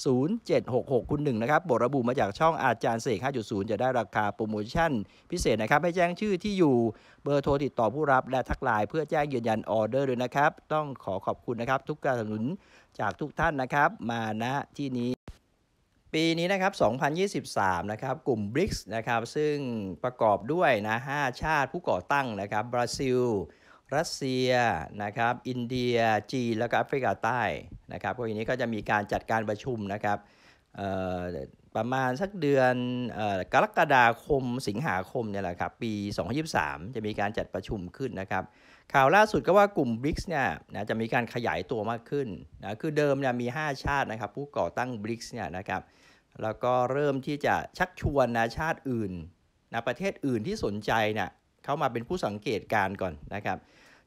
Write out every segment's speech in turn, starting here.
0766คุณหนึ่งนะครับบทระบุมาจากช่องอาจารย์เสก 5.0 จะได้ราคาโปรโมชั่น พิเศษนะครับ ให้แจ้งชื่อที่อยู่เบอร์โทรติดต่อผู้รับและทักไลน์เพื่อแจ้งยืนยันออเดอร์ด้วยนะครับ ต้องขอขอบคุณนะครับ ทุกการสนับสนุนจากทุกท่านนะครับ มาณที่นี้ ปีนี้นะครับ 2023 นะครับ กลุ่ม BRICS นะครับ ซึ่งประกอบด้วยนะ5ชาติผู้ก่อตั้งนะครับ บราซิลรัสเซียนะครับ อินเดีย จีน แล้วก็แอฟริกาใต้นะครับพวกนี้ก็จะมีการจัดการประชุมนะครับประมาณสักเดือนกรกฎาคม สิงหาคมเนี่ยแหละครับปี 2023 จะมีการจัดประชุมขึ้นนะครับ ข่าวล่าสุดก็ว่ากลุ่ม b r i ์เนี่ยนะจะมีการขยายตัวมากขึ้นนะคือเดิมเนี่ยมี 5 ชาตินะครับผู้ก่อตั้ง b r i ์เนี่ยนะครับแล้วก็เริ่มที่จะชักชวนนะชาติอื่นนะประเทศอื่นที่สนใจเนี่ยเข้ามาเป็นผู้สังเกตการก่อนนะครับ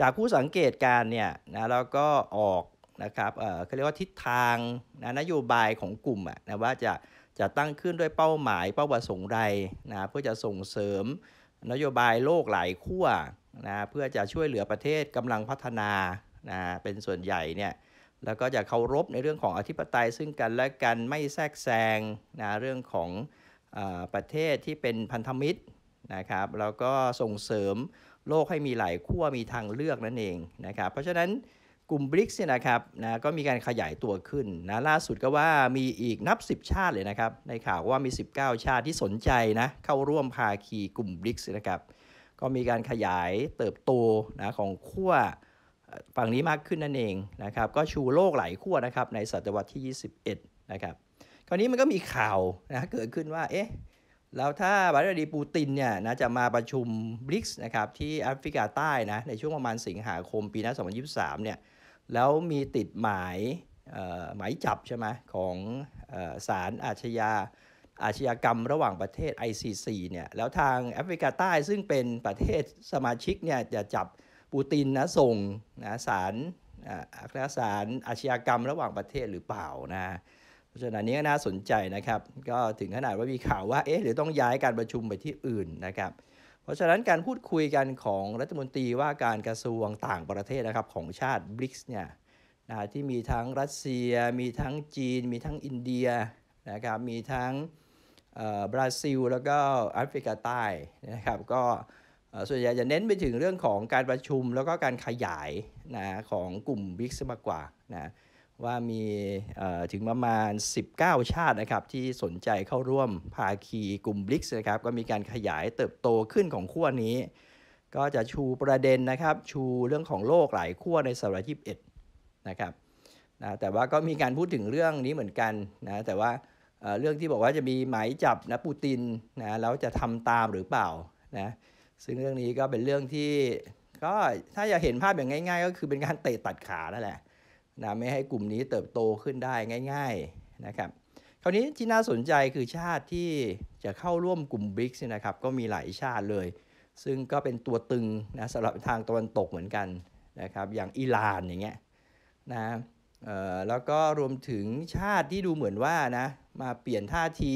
จากผู้สังเกตการเนี่ยนะแล้วก็ออกนะครับเออเขาเรียกว่าทิศทางนะนโยบายของกลุ่มอะนะว่าจะจะตั้งขึ้นด้วยเป้าหมายเป้าประสงค์ใดนะเพื่อจะส่งเสริมนโยบายโลกหลายขั้วนะเพื่อจะช่วยเหลือประเทศกำลังพัฒนานะเป็นส่วนใหญ่เนี่ยแล้วก็จะเคารพในเรื่องของอธิปไตยซึ่งกันและกันไม่แทรกแซงนะเรื่องของอประเทศที่เป็นพันธมิตรนะครับแล้วก็ส่งเสริมโลกให้มีหลายขั้วมีทางเลือกนั่นเองนะครับเพราะฉะนั้นกลุ่มบริกเนี่ยนะครับนะก็มีการขยายตัวขึ้นนะล่าสุดก็ว่ามีอีกนับ 10 ชาติเลยนะครับในข่าวว่ามี 19 ชาติที่สนใจนะเข้าร่วมภาคี กลุ่มบริก์นะครับก็มีการขยายเติบโตนะของขั้วฝั่งนี้มากขึ้นนั่นเองนะครับก็ชูโลกหลายขั้วนะครับในศตวรรษที่ 21นะครับคราวนี้มันก็มีข่าวนะเกิดขึ้นว่าเอ๊ะแล้วถ้าบาร์ดีปูตินเนี่ยนะจะมาประชุมบริกส์นะครับที่แอฟริกาใต้นะในช่วงประมาณสิงหาคมปีหน้า2023เนี่ยแล้วมีติดหมายหมายจับใช่ไหมของอศาลอาชญาอาชญากรรมระหว่างประเทศ ICC เนี่ยแล้วทางแอฟริกาใต้ซึ่งเป็นประเทศสมาชิกเนี่ยจะจับปูตินนะส่งนะศาลอาชญากรรมระหว่างประเทศหรือเปล่านะราะฉะนั้นนี้ก็น่าสนใจนะครับ ก็ถึงขนาดว่ามีข่าวว่าเอ๊ะหรือต้องย้ายการประชุมไปที่อื่นนะครับ เพราะฉะนั้นการพูดคุยกันของรัฐมนตรีว่าการกระทรวงต่างประเทศนะครับของชาติบริกส์เนี่ยนะที่มีทั้งรัสเซีย มีทั้งจีน มีทั้งอินเดียนะครับมีทั้งบราซิลแล้วก็แอฟริกาใต้นะครับก็ส่วนใหญ่จะเน้นไปถึงเรื่องของการประชุมแล้วก็การขยายนะของกลุ่มบิ๊กซ์มากกว่านะว่ามีถึงประมาณ 19 ชาตินะครับที่สนใจเข้าร่วมภาคีกลุ่มบลิกส์นะครับก็มีการขยายเติบโตขึ้นของขั้วนี้ ก็จะชูประเด็นนะครับ ชูเรื่องของโลกหลายขั้วในศตวรรษที่21นะครับนะแต่ว่าก็มีการพูดถึงเรื่องนี้เหมือนกันนะแต่ว่าเรื่องที่บอกว่าจะมีหมายจับนะปูตินนะแล้วจะทำตามหรือเปล่านะซึ่งเรื่องนี้ก็เป็นเรื่องที่ก็ถ้าอยากเห็นภาพอย่างง่าย ๆ ก็คือเป็นการเตะตัดขานั่นแหละนะไม่ให้กลุ่มนี้เติบโตขึ้นได้ง่ายๆนะครับคราวนี้ที่น่าสนใจคือชาติที่จะเข้าร่วมกลุ่มบริกส์นะครับก็มีหลายชาติเลย ซึ่งก็เป็นตัวตึงนะสำหรับทางตะวันตกเหมือนกันนะครับอย่างอิหร่านอย่างเงี้ยนะแล้วก็รวมถึงชาติที่ดูเหมือนว่านะมาเปลี่ยนท่าที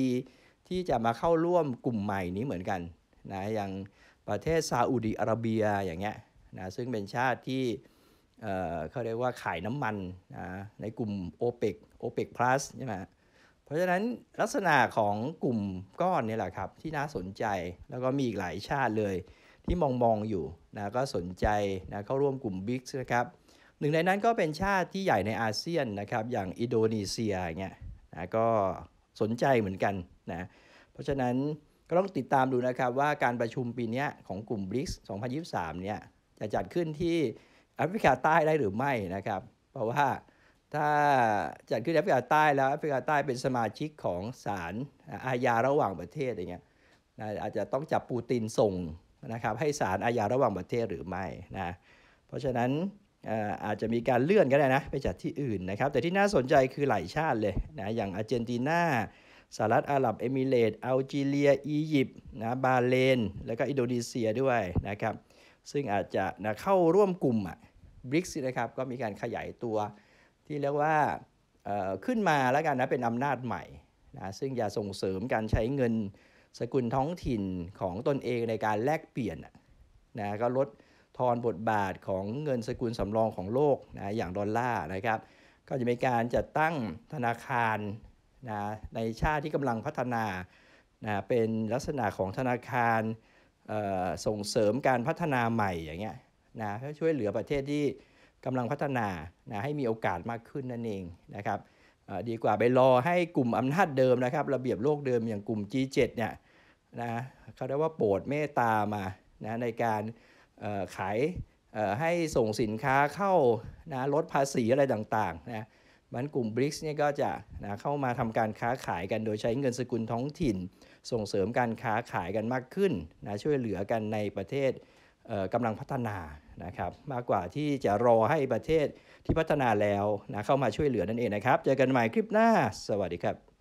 ที่จะมาเข้าร่วมกลุ่มใหม่นี้เหมือนกันนะอย่างประเทศซาอุดีอาระเบียอย่างเงี้ยนะซึ่งเป็นชาติที่เขาเรียกว่าขายน้ำมันนะ ในกลุ่ม o p e ป o p e ป plus ใช่ไหมเพราะฉะนั้นลักษณะของกลุ่มก้อนนี่แหละครับที่น่าสนใจ แล้วก็มีอีกหลายชาติเลยที่มองมองอยู่นะก็สนใจนะเข้าร่วมกลุ่ม BRICS นะครับ หนึ่งในนั้นก็เป็นชาติที่ใหญ่ในอาเซียนนะครับอย่างอินโดนีเซียเงี้ยนะก็สนใจเหมือนกันนะเพราะฉะนั้นก็ต้องติดตามดูนะครับ ว่าการประชุมปีนี้ของกลุ่ม BRICS 2023เนี่ยจะจัดขึ้นที่แอฟริกาใต้ได้หรือไม่นะครับ เพราะว่าถ้าจัดขึ้นแอฟริกาใต้แล้วแอฟริกาใต้เป็นสมาชิกของศาลอาญาระหว่างประเทศอย่างเงี้ยนะอาจจะต้องจับปูตินส่งนะครับ ให้ศาลอาญาระหว่างประเทศหรือไม่นะเพราะฉะนั้นอาจจะมีการเลื่อนก็ได้นะ ไปจัดที่อื่นนะครับ แต่ที่น่าสนใจคือหลายชาติเลยนะอย่างอาร์เจนตินาสหรัฐอาหรับเอมิเรตอัลจีเรียอียิปต์นะบาเลนแล้วก็อินโดนีเซียด้วยนะครับซึ่งอาจจะนะเข้าร่วมกลุ่มอ่ะบริกส์นะครับ ก็มีการขยายตัวที่เรียกว่าขึ้นมาแล้วกันนะเป็นอำนาจใหม่นะซึ่งจะส่งเสริมการใช้เงินสกุลท้องถิ่นของตนเองในการแลกเปลี่ยนนะก็ลดทอนบทบาทของเงินสกุลสำรองของโลกนะอย่างดอลลาร์นะครับ ก็จะมีการจัดตั้งธนาคารนะในชาติที่กำลังพัฒนานะเป็นลักษณะของธนาคารส่งเสริมการพัฒนาใหม่อย่างเงี้ยนะเพื่อช่วยเหลือประเทศที่กำลังพัฒนานะให้มีโอกาสมากขึ้นนั่นเองนะครับดีกว่าไปรอให้กลุ่มอำนาจเดิมนะครับ ระเบียบโลกเดิมอย่างกลุ่ม G7 เนี่ยนะเขาเรียกว่าโปรดเมตตามานะในการขายให้ส่งสินค้าเข้านะลดภาษีอะไรต่างๆนะมันกลุ่ม BRICS เนี่ยก็จะนะเข้ามาทำการค้าขายกันโดยใช้เงินสกุลท้องถิ่น ส่งเสริมการค้าขายกันมากขึ้นนะช่วยเหลือกันในประเทศกำลังพัฒนานะครับมากกว่าที่จะรอให้ประเทศที่พัฒนาแล้วนะเข้ามาช่วยเหลือนั่นเองนะครับเจอกันใหม่คลิปหน้าสวัสดีครับ